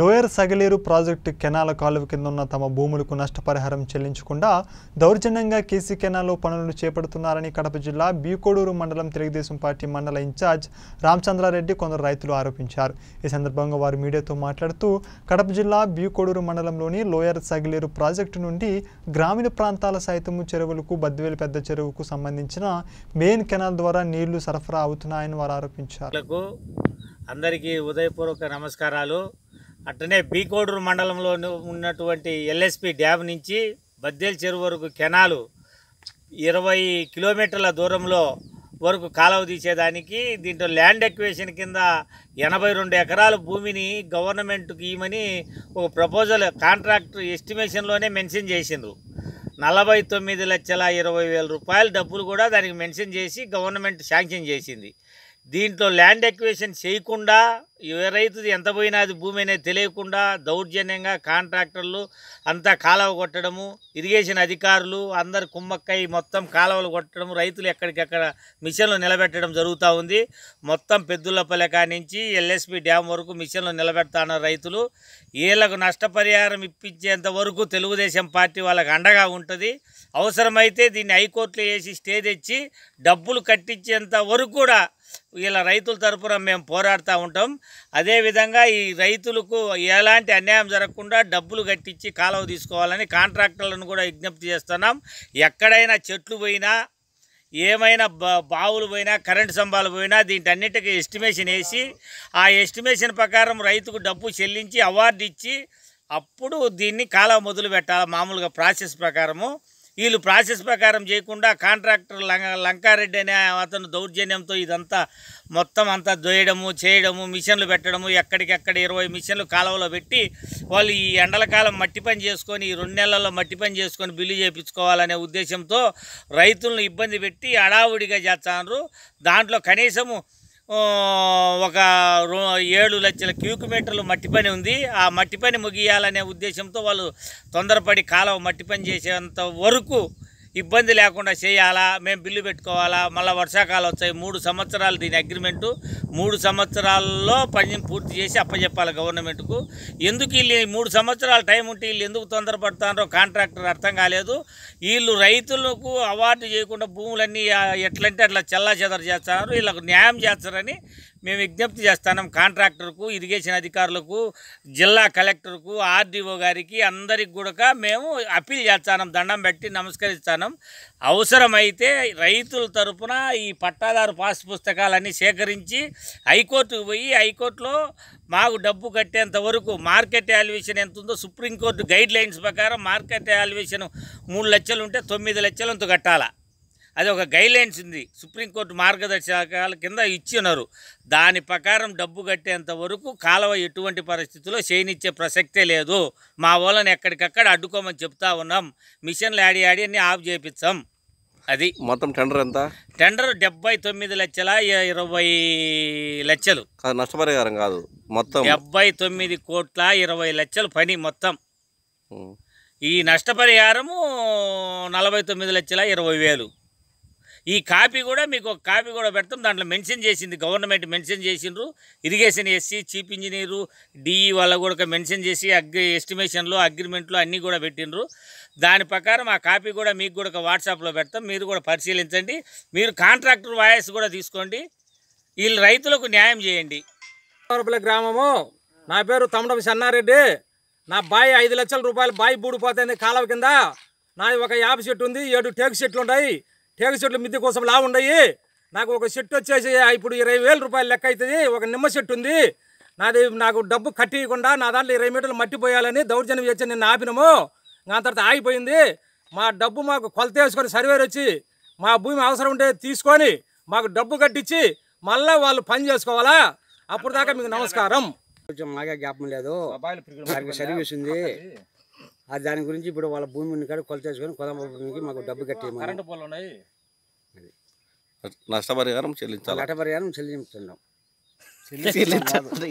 lower సగలేరు project కెనాల కాలువ కింద ఉన్న తమ భూములకు నష్టపరిహారం చెల్లించకుండా దౌర్జన్యంగా కేసీ కెనాల్లో పనులు చేపడుతున్నారని కడప జిల్లా బీకోడూరు మండలం తెలుగుదేశం పార్టీ మండల ఇన్ఛార్జ్ రామచంద్రారెడ్డి కొందరు రైతులు ఆరోపించారు ఈ సందర్భంగా వారు మీడియాతో మాట్లాడుతూ కడప జిల్లా బీకోడూరు మండలంలోని లోయర్ సగలేరు ప్రాజెక్టు నుండి గ్రామీణ ప్రాంతాల సైతం చెరువులకు బద్దివేలు పెద్ద చెరువుకు సంబంధించిన మెయిన్ కెనాల్ ద్వారా నీళ్లు సరఫరా అవుతున్నాయని వారు ఆరోపించారు అందరికీ ఉదయపూర్వక నమస్కారాలు అట్లనే బీకోడూరు మండలంలో ఉన్నటువంటి ఎల్ఎస్పి డ్యామ్ నుంచి బద్దేల్ చెరువు వరకు కెనాలు ఇరవై కిలోమీటర్ల దూరంలో వరకు కాలువ తీసేదానికి దీంట్లో ల్యాండ్ ఎక్వేషన్ కింద ఎనభై రెండు ఎకరాల భూమిని గవర్నమెంట్కి ఇవ్వమని ఒక ప్రపోజల్ కాంట్రాక్ట్ ఎస్టిమేషన్లోనే మెన్షన్ చేసిండ్రు నలభై తొమ్మిది లక్షల ఇరవై వేల రూపాయల డబ్బులు కూడా దానికి మెన్షన్ చేసి గవర్నమెంట్ శాంక్షన్ చేసింది దీంట్లో ల్యాండ్ ఎక్వేషన్ చేయకుండా రైతుది ఎంత పోయినా అది భూమి అనేది తెలియకుండా దౌర్జన్యంగా కాంట్రాక్టర్లు అంతా కాలువ కొట్టడము ఇరిగేషన్ అధికారులు అందరు కుమ్మక్కై మొత్తం కాలవలు కొట్టడం రైతులు ఎక్కడికెక్కడ మిషన్లు నిలబెట్టడం జరుగుతూ ఉంది మొత్తం పెద్దులపల్లె కానించి ఎల్ఎస్పి డ్యామ్ వరకు మిషన్లు నిలబెడతాను రైతులు వీళ్ళకు నష్టపరిహారం ఇప్పించేంత వరకు తెలుగుదేశం పార్టీ వాళ్ళకి అండగా ఉంటుంది అవసరమైతే దీన్ని హైకోర్టులో వేసి స్టే తెచ్చి డబ్బులు కట్టించేంత వరకు కూడా వీళ్ళ రైతుల తరపున మేము పోరాడుతూ ఉంటాం అదేవిధంగా ఈ రైతులకు ఎలాంటి అన్యాయం జరగకుండా డబ్బులు కట్టించి కాలువ తీసుకోవాలని కాంట్రాక్టర్లను కూడా విజ్ఞప్తి చేస్తున్నాం ఎక్కడైనా చెట్లు పోయినా ఏమైనా బా బావులు పోయినా కరెంటు స్తంభాలు పోయినా దీంటన్నిటికీ ఎస్టిమేషన్ వేసి ఆ ఎస్టిమేషన్ ప్రకారం రైతుకు డబ్బు చెల్లించి అవార్డు ఇచ్చి అప్పుడు దీన్ని కాలం మొదలు పెట్టాలి మామూలుగా ప్రాసెస్ ప్రకారము వీళ్ళు ప్రాసెస్ ప్రకారం చేయకుండా కాంట్రాక్టర్ లంకారెడ్డి అనే అతను దౌర్జన్యంతో ఇదంతా మొత్తం అంతా దొయ్యడము చేయడము మిషన్లు పెట్టడము ఎక్కడికెక్కడ ఇరవై మిషన్లు కాలువలో పెట్టి వాళ్ళు ఈ ఎండల కాలం మట్టి పని చేసుకొని ఈ రెండు నెలల్లో మట్టి పని చేసుకొని బిల్లు చేయించుకోవాలనే ఉద్దేశంతో రైతులను ఇబ్బంది పెట్టి అడావుడిగా చేస్తారు దాంట్లో కనీసము ఒక ఏడు లక్షల క్యూక్ మీటర్లు మట్టి పని ఉంది ఆ మట్టి పని ముగియాలనే ఉద్దేశంతో వాళ్ళు తొందరపడి కాలువ మట్టి పని చేసేంత వరకు ఇబ్బంది లేకుండా చేయాలా మేము బిల్లు పెట్టుకోవాలా మళ్ళీ వర్షాకాలం వచ్చాయి మూడు సంవత్సరాలు దీని అగ్రిమెంటు మూడు సంవత్సరాల్లో పని పూర్తి చేసి అప్పచెప్పాలి గవర్నమెంట్కు ఎందుకు వీళ్ళు మూడు సంవత్సరాలు టైం ఉంటే వీళ్ళు ఎందుకు తొందరపడతారో కాంట్రాక్టర్ అర్థం కాలేదు వీళ్ళు రైతులకు అవార్డు చేయకుండా భూములన్నీ ఎట్లంటే అట్లా చెల్లా చెదరు వీళ్ళకు న్యాయం చేస్తారని మేము విజ్ఞప్తి చేస్తాను కాంట్రాక్టర్కు ఇరిగేషన్ అధికారులకు జిల్లా కలెక్టర్కు ఆర్డీఓ గారికి అందరికి కూడా మేము అప్పీల్ చేస్తాను దండం పెట్టి నమస్కరిస్తాను అవసరమైతే రైతుల తరఫున ఈ పట్టాదారు పాస్ పుస్తకాలన్నీ సేకరించి హైకోర్టుకు పోయి హైకోర్టులో మాకు డబ్బు కట్టేంత వరకు మార్కెట్ వాల్యుయేషన్ ఎంత ఉందో సుప్రీంకోర్టు గైడ్ లైన్స్ ప్రకారం మార్కెట్ వాల్యుయేషన్ మూడు లక్షలు ఉంటే తొమ్మిది లక్షలంత కట్టాలా అది ఒక గైడ్లైన్స్ ఉంది సుప్రీంకోర్టు మార్గదర్శకాల కింద ఇచ్చి ఉన్నారు దాని ప్రకారం డబ్బు కట్టేంత వరకు కాలువ ఎటువంటి పరిస్థితుల్లో చేయనిచ్చే ప్రసక్తే లేదు మా వాళ్ళని ఎక్కడికక్కడ అడ్డుకోమని చెప్తా ఉన్నాం మిషన్లు ఆడి ఆడి అన్ని ఆఫ్ చేపిస్తాం అది మొత్తం టెండర్ ఎంత టెండర్ డెబ్బై తొమ్మిది లక్షల ఇరవై లక్షలు నష్టపరిహారం కాదు మొత్తం డెబ్బై తొమ్మిది కోట్ల ఇరవై లక్షలు పని మొత్తం ఈ నష్టపరిహారము నలభై తొమ్మిది లక్షల ఇరవై వేలు ఈ కాపీ కూడా మీకు ఒక కాపీ కూడా పెడతాం దాంట్లో మెన్షన్ చేసింది గవర్నమెంట్ మెన్షన్ చేసిండ్రు irrigation SE chief engineer DE వాళ్ళ కూడా మెన్షన్ చేసి అగ్రి ఎస్టిమేషన్లో అగ్రిమెంట్లో అన్నీ కూడా పెట్టిండ్రు దాని ప్రకారం ఆ కాపీ కూడా మీకు కూడా ఒక వాట్సాప్లో పెడతాం మీరు కూడా పరిశీలించండి మీరు కాంట్రాక్టర్ వాయస్ కూడా తీసుకోండి వీళ్ళు రైతులకు న్యాయం చేయండి గ్రామము నా పేరు తమడం సన్నారెడ్డి నా బాయి ఐదు లక్షల రూపాయలు బాయి బూడిపోతుంది కాలవ కింద నాది ఒక యాభై చెట్టు ఉంది ఏడు టేకు చెట్లు ఉన్నాయి టేక చెట్ల మిద్దె కోసం లా ఉండయి నాకు ఒక చెట్టు వచ్చేసి ఇప్పుడు ఇరవై వేల రూపాయలు లెక్క అవుతుంది ఒక నిమ్మ చెట్టు ఉంది నాది నాకు డబ్బు కట్టియకుండా నా దాంట్లో ఇరవై మీటర్లు మట్టిపోయాలని దౌర్జన్యం చేసి నిన్న ఆపినము నా తర్వాత ఆగిపోయింది మా డబ్బు మాకు కొలత వేసుకొని సర్వేర్ వచ్చి మా భూమి అవసరం ఉంటే తీసుకొని మాకు డబ్బు కట్టించి మళ్ళీ వాళ్ళు పని చేసుకోవాలా అప్పుడు దాకా మీకు నమస్కారం కొంచెం మాకే లేదు సర్వీస్ ఉంది దాని గురించి ఇప్పుడు వాళ్ళ భూమిని కాడ కొలతేసుకొని కొలంబ భూమికి మాకు డబ్బు కట్టేయమని పోలు ఉన్నాయి అది నష్టపరిహారం చెల్లించాలి నష్టపరిహారం చెల్లించుతున్నాం